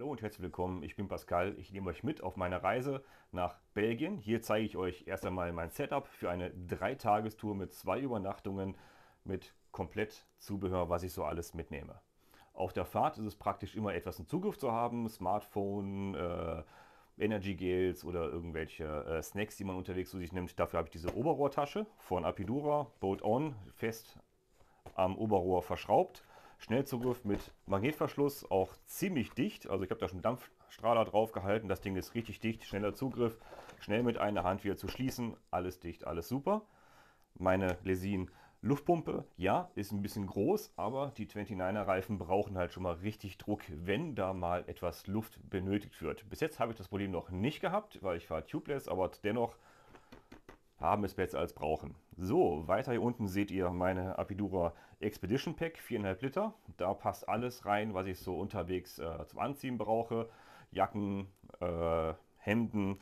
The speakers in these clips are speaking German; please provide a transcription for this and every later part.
Hallo und herzlich willkommen, ich bin Pascal. Ich nehme euch mit auf meine Reise nach Belgien. Hier zeige ich euch erst einmal mein Setup für eine Dreitagestour mit zwei Übernachtungen mit komplett Zubehör, was ich so alles mitnehme. Auf der Fahrt ist es praktisch immer etwas in Zugriff zu haben, Smartphone, äh, Energy Gels oder irgendwelche äh, Snacks, die man unterwegs zu sich nimmt. Dafür habe ich diese Oberrohrtasche von Apidura, Bolt On, fest am Oberrohr verschraubt. Schnellzugriff mit Magnetverschluss, auch ziemlich dicht. Also ich habe da schon Dampfstrahler drauf gehalten. Das Ding ist richtig dicht, schneller Zugriff, schnell mit einer Hand wieder zu schließen. Alles dicht, alles super. Meine Lesin Luftpumpe, ja, ist ein bisschen groß, aber die 29er Reifen brauchen halt schon mal richtig Druck, wenn da mal etwas Luft benötigt wird. Bis jetzt habe ich das Problem noch nicht gehabt, weil ich fahre tubeless, aber dennoch haben es besser als brauchen. So, weiter hier unten seht ihr meine Apidura Expedition Pack, 4,5 Liter. Da passt alles rein, was ich so unterwegs äh, zum Anziehen brauche. Jacken, äh, Hemden,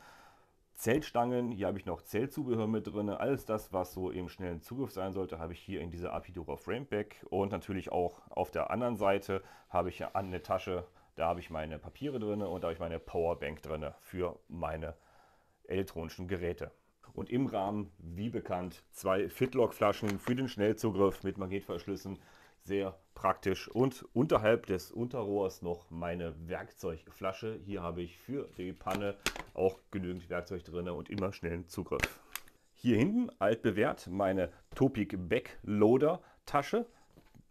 Zeltstangen. Hier habe ich noch Zeltzubehör mit drin. Alles das, was so im schnellen Zugriff sein sollte, habe ich hier in dieser Apidura Frame Pack. Und natürlich auch auf der anderen Seite habe ich eine Tasche. Da habe ich meine Papiere drin und da habe ich meine Powerbank drin für meine elektronischen Geräte und im Rahmen, wie bekannt, zwei Fitlock-Flaschen für den Schnellzugriff mit Magnetverschlüssen. Sehr praktisch. Und unterhalb des Unterrohrs noch meine Werkzeugflasche. Hier habe ich für die Panne auch genügend Werkzeug drin und immer schnellen Zugriff. Hier hinten, altbewährt, meine Topic Backloader Tasche.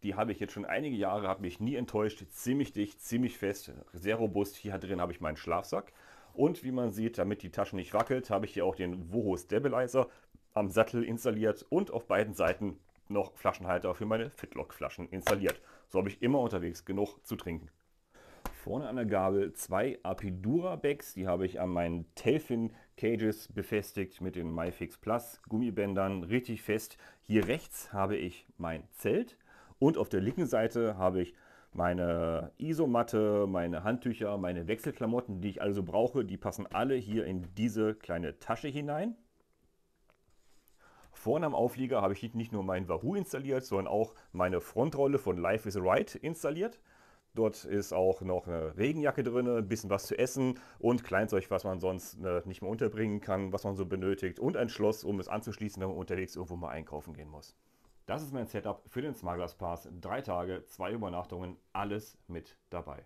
Die habe ich jetzt schon einige Jahre, habe mich nie enttäuscht. Ziemlich dicht, ziemlich fest, sehr robust. Hier drin habe ich meinen Schlafsack. Und wie man sieht, damit die Tasche nicht wackelt, habe ich hier auch den Woho Stabilizer am Sattel installiert und auf beiden Seiten noch Flaschenhalter für meine Fitlock-Flaschen installiert. So habe ich immer unterwegs genug zu trinken. Vorne an der Gabel zwei Apidura-Bags, die habe ich an meinen Telfin-Cages befestigt mit den MyFix Plus Gummibändern richtig fest. Hier rechts habe ich mein Zelt und auf der linken Seite habe ich meine Isomatte, meine Handtücher, meine Wechselklamotten, die ich also brauche, die passen alle hier in diese kleine Tasche hinein. Vorne am Auflieger habe ich nicht nur mein Wahoo installiert, sondern auch meine Frontrolle von Life is Right installiert. Dort ist auch noch eine Regenjacke drin, ein bisschen was zu essen und Kleinzeug, was man sonst äh, nicht mehr unterbringen kann, was man so benötigt und ein Schloss, um es anzuschließen, wenn man unterwegs irgendwo mal einkaufen gehen muss. Das ist mein Setup für den Smugglers Pass. Drei Tage, zwei Übernachtungen, alles mit dabei.